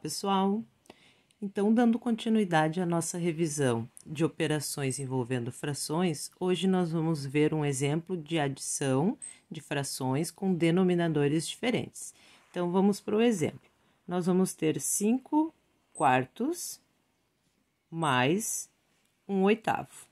pessoal? Então, dando continuidade à nossa revisão de operações envolvendo frações, hoje nós vamos ver um exemplo de adição de frações com denominadores diferentes. Então, vamos para o exemplo. Nós vamos ter 5 quartos mais um oitavo.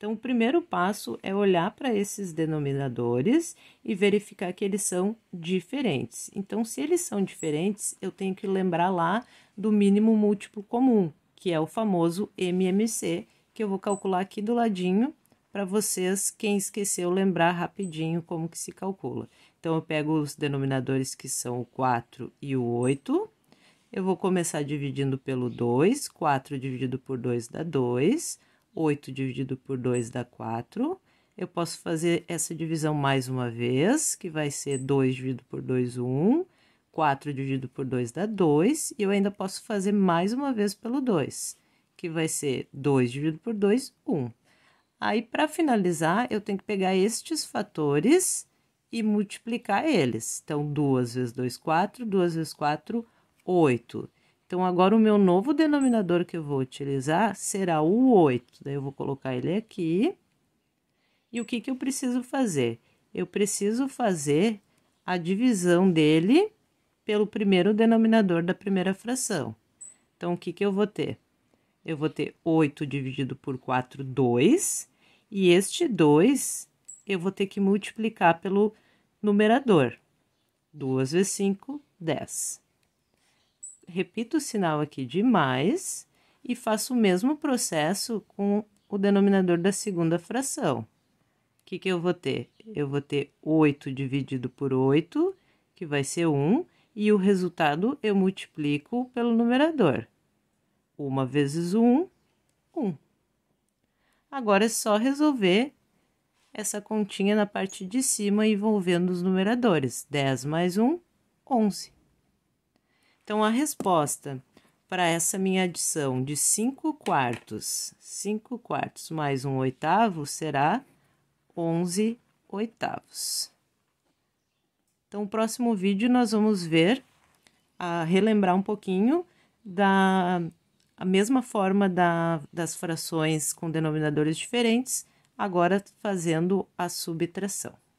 Então, o primeiro passo é olhar para esses denominadores e verificar que eles são diferentes. Então, se eles são diferentes, eu tenho que lembrar lá do mínimo múltiplo comum, que é o famoso MMC, que eu vou calcular aqui do ladinho para vocês, quem esqueceu, lembrar rapidinho como que se calcula. Então, eu pego os denominadores que são o 4 e o 8. Eu vou começar dividindo pelo 2, 4 dividido por 2 dá 2. 8 dividido por 2 dá 4. Eu posso fazer essa divisão mais uma vez, que vai ser 2 dividido por 2, 1. 4 dividido por 2 dá 2. E eu ainda posso fazer mais uma vez pelo 2, que vai ser 2 dividido por 2, 1. Aí, para finalizar, eu tenho que pegar estes fatores e multiplicar eles. Então, 2 vezes 2, 4. 2 vezes 4, 8. Então, agora o meu novo denominador que eu vou utilizar será o 8. Daí, eu vou colocar ele aqui. E o que, que eu preciso fazer? Eu preciso fazer a divisão dele pelo primeiro denominador da primeira fração. Então, o que, que eu vou ter? Eu vou ter 8 dividido por 4, 2. E este 2, eu vou ter que multiplicar pelo numerador. 2 vezes 5, 10 repito o sinal aqui de mais e faço o mesmo processo com o denominador da segunda fração. O que, que eu vou ter? Eu vou ter 8 dividido por 8, que vai ser 1, e o resultado eu multiplico pelo numerador. 1 vezes 1, 1. Agora é só resolver essa continha na parte de cima envolvendo os numeradores. 10 mais 1, 11. Então, a resposta para essa minha adição de 5 quartos, 5 quartos mais 1 um oitavo será 11 oitavos. Então, no próximo vídeo nós vamos ver, a relembrar um pouquinho da a mesma forma da, das frações com denominadores diferentes, agora fazendo a subtração.